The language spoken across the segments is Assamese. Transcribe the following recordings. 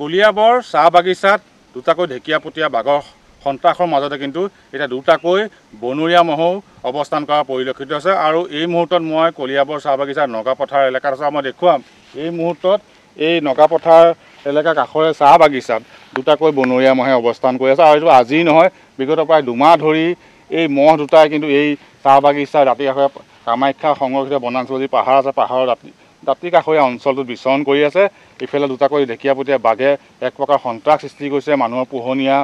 কলিয়াবৰ চাহ বাগিচাত দুটাকৈ ঢেকীয়া পতীয়া বাঘৰ সন্ত্ৰাসৰ মাজতে কিন্তু এতিয়া দুটাকৈ বনৰীয়া মহো অৱস্থান কৰা পৰিলক্ষিত হৈছে আৰু এই মুহূৰ্তত মই কলিয়াবৰ চাহ বাগিচাৰ নগাপথাৰ এলেকাত আছে মই দেখুৱাম এই মুহূৰ্তত এই নগাপথাৰ এলেকা কাষৰে চাহ বাগিচাত দুটাকৈ বনৰীয়া মহে অৱস্থান কৰি আছে আৰু এইটো আজি নহয় বিগত প্ৰায় দুমাহ ধৰি এই মহ দুটাই কিন্তু এই চাহ বাগিচাৰ ৰাতি কাষৰে কামাখ্যা সংৰক্ষিত বনাঞ্চল যি পাহাৰ আছে পাহাৰৰ ৰাতি দাঁতি কাষৰীয়া অঞ্চলটোত বিচৰণ কৰি আছে ইফালে দুটাকৈ ঢেকীয়া পতীয়া বাঘে এক প্ৰকাৰ সন্ত্ৰাস সৃষ্টি কৰিছে মানুহৰ পোহনীয়া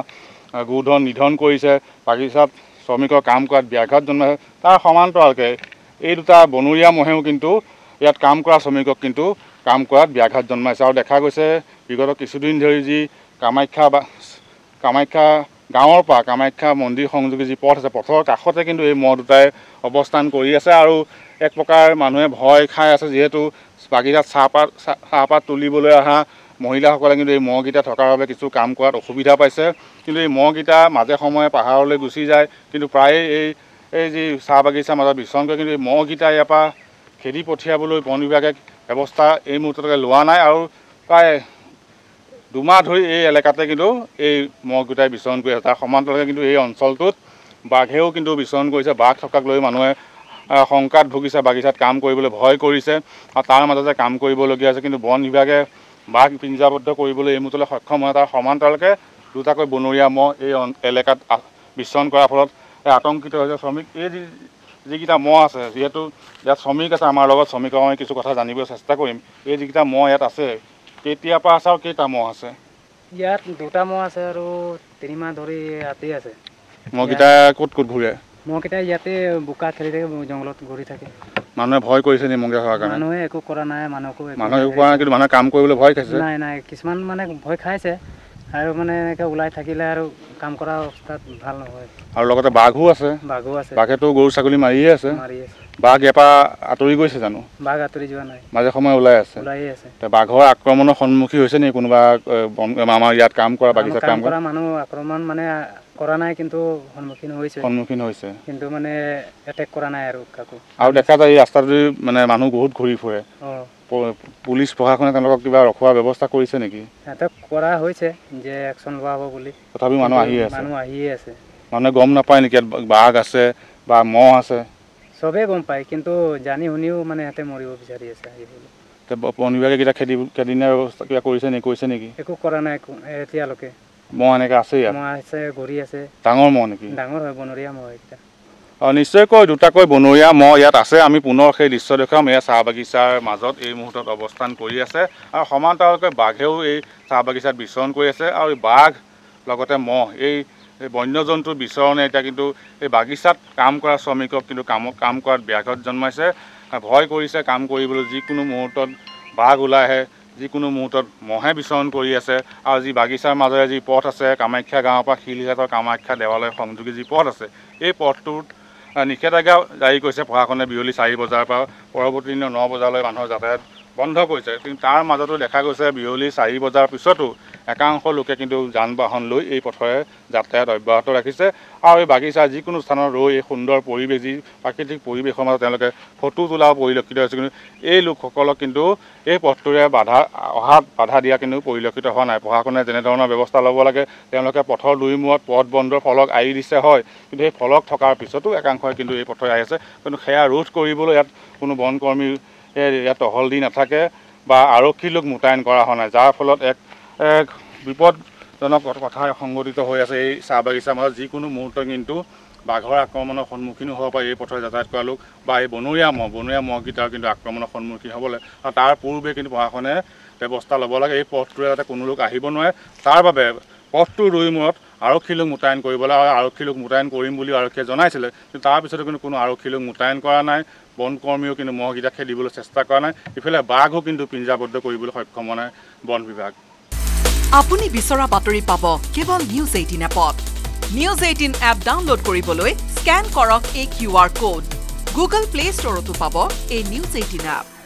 গোধন নিধন কৰিছে বাগিচাত শ্ৰমিকৰ কাম কৰাত ব্যাঘাত জন্মাইছে তাৰ সমান্তৰালকৈ এই দুটা বনৰীয়া ম'হেও কিন্তু ইয়াত কাম কৰা শ্ৰমিকক কিন্তু কাম কৰাত ব্যাঘাত জন্মাইছে আৰু দেখা গৈছে বিগত কিছুদিন ধৰি যি কামাখ্যা বা কামাখ্যা গাঁৱৰ পৰা কামাখ্যা মন্দিৰ সংযোগী যি পথ আছে পথৰ কাষতে কিন্তু এই ম'হ দুটাই অৱস্থান কৰি আছে আৰু এক প্ৰকাৰ মানুহে ভয় খাই আছে যিহেতু বাগিচাত চাহপাত চাহপাত তুলিবলৈ অহা মহিলাসকলে কিন্তু এই ম'হকেইটা থকাৰ বাবে কিছু কাম কৰাত অসুবিধা পাইছে কিন্তু এই ম'হকেইটা মাজে সময়ে পাহাৰলৈ গুচি যায় কিন্তু প্ৰায়ে এই এই যি চাহ বাগিচাৰ মাজত বিচৰণকৈ কিন্তু এই ম'হকেইটা ইয়াৰ পৰা খেদি পঠিয়াবলৈ বন বিভাগে ব্যৱস্থা এই মুহূৰ্ততে লোৱা নাই আৰু প্ৰায় দুমাহ ধৰি এই এলেকাতে কিন্তু এই মহকেইটাই বিচৰণ কৰি আছে তাৰ সমান্তৰালকৈ কিন্তু এই অঞ্চলটোত বাঘেও কিন্তু বিচৰণ কৰিছে বাঘ থকাক লৈ মানুহে শংকাত ভুগিছে বাগিচাত কাম কৰিবলৈ ভয় কৰিছে আৰু তাৰ মাজতে কাম কৰিবলগীয়া হৈছে কিন্তু বন বিভাগে বাঘ পিঞ্জাবদ্ধ কৰিবলৈ এই মুহূৰ্তলৈ সক্ষম হয় তাৰ সমান্তৰালকে দুটাকৈ বনৰীয়া মহ এই এলেকাত বিচৰণ কৰাৰ ফলত আতংকিত হৈছে শ্ৰমিক এই যি যিকেইটা মহ আছে যিহেতু ইয়াত শ্ৰমিক আছে আমাৰ লগত শ্ৰমিকৰ মই কিছু কথা জানিবলৈ চেষ্টা কৰিম এই যিকেইটা মহ ইয়াত আছে কেতিয়া পাছ আৰু কেইটা মহ আছে ইয়াত দুটা মহ আছে আৰু তিনিমাহ ধৰি ৰাতি আছে মহকেইটা ক'ত ক'ত ঘূৰে মহকেইটা ইয়াতে বোকা খেলি থাকে জংঘলত ঘূৰি থাকে মানুহে ভয় কৰিছে নি মুগা খোৱাৰ কাৰণে মানুহে একো কৰা নাই মানুহকো মানুহে একো নাই কিন্তু মানুহে কাম কৰিবলৈ ভয় খাইছে নাই নাই কিছুমান মানে ভয় খাইছে আৰু মানে এনেকৈ ওলাই থাকিলে আৰু কাম কৰা অৱস্থাত ভাল নহয় আৰু লগতে বাঘো আছে বাঘো আছে বাঘেতো গৰু ছাগলী মাৰিয়ে আছে বাঘ এপা আঁতৰি গৈছে জানো বাঘ আঁতৰি যোৱা নাই মাজে সময়ে ওলাই আছে বাঘৰ আক্ৰমণৰ সন্মুখীন হৈছে নেকি কোনোবা আমাৰ ইয়াত কাম কৰা বাগিচাত কাম কৰা মানুহ আক্ৰমণ মানে কৰা নাই কিন্তু সন্মুখীন হৈছে সন্মুখীন হৈছে কিন্তু মানে এটেক কৰা নাই আৰু কাকো আৰু দেখা যায় ৰাস্তাটো মানে মানুহ বহুত ঘূৰি ফুৰে পুলিচ প্ৰশাসনে তেওঁলোকক কিবা ৰখোৱাৰ ব্যৱস্থা কৰিছে নেকি কৰা হৈছে যে একশ্যন লোৱা হ'ব বুলি তথাপিও মানুহ আহি আছে মানুহ আহিয়ে আছে মানুহে গম নাপায় নেকি ইয়াত বাঘ আছে বা মহ আছে চবেই গম পায় কিন্তু জানি শুনিও মানে ইহঁতে মৰিব বিচাৰি আছে অনিবাৰ্য কেইটা খেদি খেদিনিয়া ব্যৱস্থা কিবা কৰিছে নেকি কৰিছে নেকি একো কৰা নাই এতিয়ালৈকে মহ এনেকৈ আছে মহ আছে ঘূৰি আছে ডাঙৰ মহ নেকি ডাঙৰ হয় বনৰীয়া মহ এইকেইটা নিশ্চয়কৈ দুটাকৈ বনৰীয়া মহ ইয়াত আছে আমি পুনৰ সেই দৃশ্য দেখুৱাম এয়া চাহ বাগিচাৰ মাজত এই মুহূৰ্তত অৱস্থান কৰি আছে আৰু সমান্তৰালকৈ বাঘেও এই চাহ বাগিচাত বিচৰণ কৰি আছে আৰু বাঘ লগতে মহ এই বন্য জন্তুৰ বিচৰণে এতিয়া কিন্তু এই বাগিচাত কাম কৰা শ্ৰমিকক কিন্তু কাম কাম কৰাত ব্যাঘত জন্মাইছে ভয় কৰিছে কাম কৰিবলৈ যিকোনো মুহূৰ্তত বাঘ ওলাই আহে যিকোনো মুহূৰ্তত মহে বিচৰণ কৰি আছে আৰু যি বাগিচাৰ মাজেৰে যি পথ আছে কামাখ্যা গাঁৱৰ পৰা শিলঘাটৰ কামাখ্যা দেৱালয় সংযোগী যি পথ আছে এই পথটোত নিষেধাজ্ঞা জাৰি কৰিছে প্ৰশাসনে বিয়লি চাৰি বজাৰ পৰা পৰৱৰ্তী দিনৰ ন বজালৈ মানুহৰ যাতায়াত বন্ধ কৰিছে কিন্তু তাৰ মাজতো দেখা গৈছে বিয়লি চাৰি বজাৰ পিছতো একাংশ লোকে কিন্তু যান বাহন লৈ এই পথেৰে যাতায়াত অব্যাহত ৰাখিছে আৰু এই বাগিচাৰ যিকোনো স্থানত ৰৈ এই সুন্দৰ পৰিৱেশ যি প্ৰাকৃতিক পৰিৱেশৰ মাজত তেওঁলোকে ফটো তোলাও পৰিলক্ষিত হৈছে কিন্তু এই লোকসকলক কিন্তু এই পথটোৰে বাধা অহাত বাধা দিয়া কিন্তু পৰিলক্ষিত হোৱা নাই প্ৰশাসনে যেনেধৰণৰ ব্যৱস্থা ল'ব লাগে তেওঁলোকে পথৰ দুই মূৰত পথ বন্ধৰ ফলক আঁৰি দিছে হয় কিন্তু সেই ফলক থকাৰ পিছতো একাংশই কিন্তু এই আহি আছে কিন্তু সেয়া ৰোধ কৰিবলৈ ইয়াত কোনো বনকৰ্মী ইয়াত টহল দি নাথাকে বা আৰক্ষী লোক মোতায়েন কৰা হোৱা নাই যাৰ ফলত এক এক বিপদজনক কথা সংঘটিত হৈ আছে এই চাহ বাগিচাৰ মাজত যিকোনো মুহূৰ্ত কিন্তু বাঘৰ আক্ৰমণৰ সন্মুখীনো হ'ব পাৰে এই পথৰ যাতায়াত কৰা লোক বা এই বনৰীয়া মহ বনৰীয়া মহকেইটাও কিন্তু আক্ৰমণৰ সন্মুখীন হ'ব লাগে আৰু তাৰ পূৰ্বে কিন্তু প্ৰশাসনে ব্যৱস্থা ল'ব লাগে এই পথটোৰে যাতে কোনো লোক আহিব নোৱাৰে তাৰ বাবে পথটোৰ দুই মূৰত আৰক্ষীৰ লোক মোতায়েন কৰিবলৈ হয় আৰক্ষীৰ লোক মোতায়েন কৰিম বুলি আৰক্ষীয়ে জনাইছিলে কিন্তু তাৰপিছতো কিন্তু কোনো আৰক্ষীৰ লোক মোতায়েন কৰা নাই বনকৰ্মীও কিন্তু মহকেইটা খেদিবলৈ চেষ্টা কৰা নাই ইফালে বাঘো কিন্তু পিঞ্জাবদ্ধ কৰিবলৈ সক্ষম নাই বন বিভাগ আপুনি বিচৰা বাতৰি পাব কেৱল নিউজ এইটিন এপত নিউজ এইটিন এপ ডাউনলোড কৰিবলৈ স্কেন কৰক এই Q R code Google play ষ্টৰতো পাব এই নিউজ এইটিন এপ